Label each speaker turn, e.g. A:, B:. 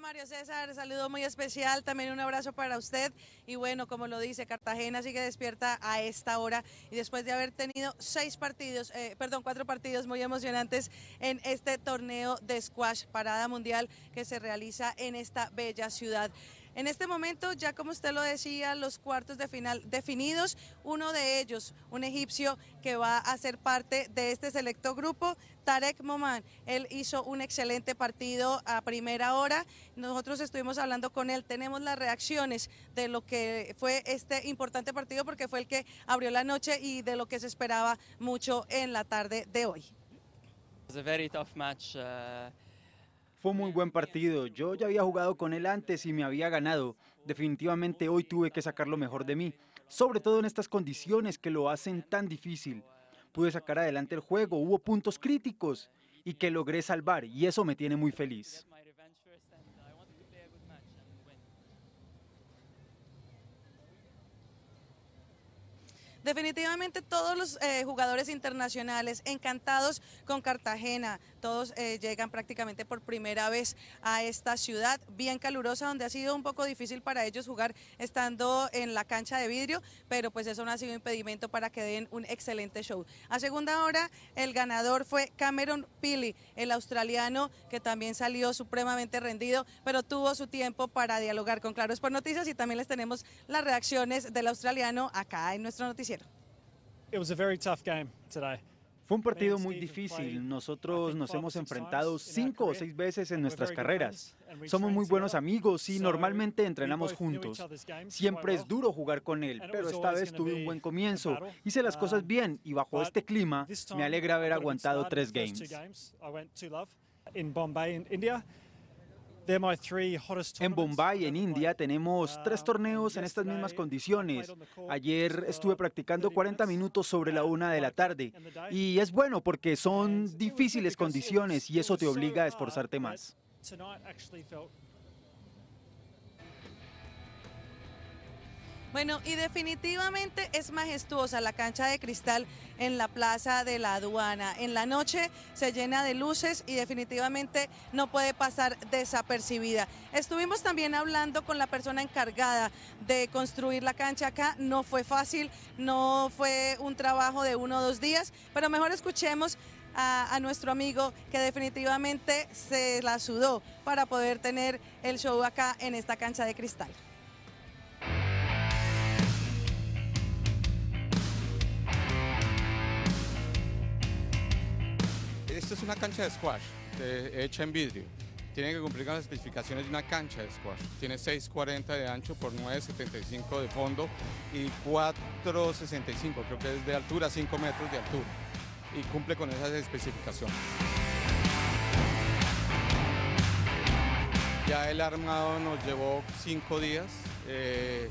A: Mario César, saludo muy especial, también un abrazo para usted. Y bueno, como lo dice, Cartagena sigue despierta a esta hora y después de haber tenido seis partidos, eh, perdón, cuatro partidos muy emocionantes en este torneo de squash, parada mundial que se realiza en esta bella ciudad. En este momento, ya como usted lo decía, los cuartos de final definidos, uno de ellos, un egipcio que va a ser parte de este selecto grupo, Tarek Moman. Él hizo un excelente partido a primera hora. Nosotros estuvimos hablando con él, tenemos las reacciones de lo que fue este importante partido porque fue el que abrió la noche y de lo que se esperaba mucho en la tarde de hoy. Uh,
B: fue muy buen partido. Yo ya había jugado con él antes y me había ganado. Definitivamente hoy tuve que sacar lo mejor de mí, sobre todo en estas condiciones que lo hacen tan difícil. Pude sacar adelante el juego, hubo puntos críticos y que logré salvar y eso me tiene muy feliz.
A: Definitivamente todos los eh, jugadores internacionales encantados con Cartagena, todos eh, llegan prácticamente por primera vez a esta ciudad bien calurosa donde ha sido un poco difícil para ellos jugar estando en la cancha de vidrio, pero pues eso no ha sido impedimento para que den un excelente show. A segunda hora el ganador fue Cameron Pili, el australiano que también salió supremamente rendido, pero tuvo su tiempo para dialogar con Claros por Noticias y también les tenemos las reacciones del australiano acá en nuestro noticiero.
B: Fue un partido muy difícil. Nosotros nos hemos enfrentado cinco o seis veces en nuestras carreras. Somos muy buenos amigos y normalmente entrenamos juntos. Siempre es duro jugar con él, pero esta vez tuve un buen comienzo. Hice las cosas um, bien y bajo este clima me alegra haber aguantado tres games. En Bombay, en India, tenemos uh, tres torneos en estas mismas condiciones. Ayer estuve uh, practicando 40 minutos sobre la una de la tarde y es bueno porque son difíciles condiciones y eso te obliga a esforzarte más.
A: Bueno, y definitivamente es majestuosa la cancha de cristal en la Plaza de la Aduana. En la noche se llena de luces y definitivamente no puede pasar desapercibida. Estuvimos también hablando con la persona encargada de construir la cancha acá. No fue fácil, no fue un trabajo de uno o dos días, pero mejor escuchemos a, nuestro amigo que definitivamente se la sudó para poder tener el show acá en esta cancha de cristal.
C: Esta es una cancha de squash hecha en vidrio. Tiene que cumplir con las especificaciones de una cancha de squash. Tiene 6,40 de ancho por 9,75 de fondo y 4,65, creo que es de altura, 5 metros de altura. Y cumple con esas especificaciones. Ya el armado nos llevó 5 días. Eh,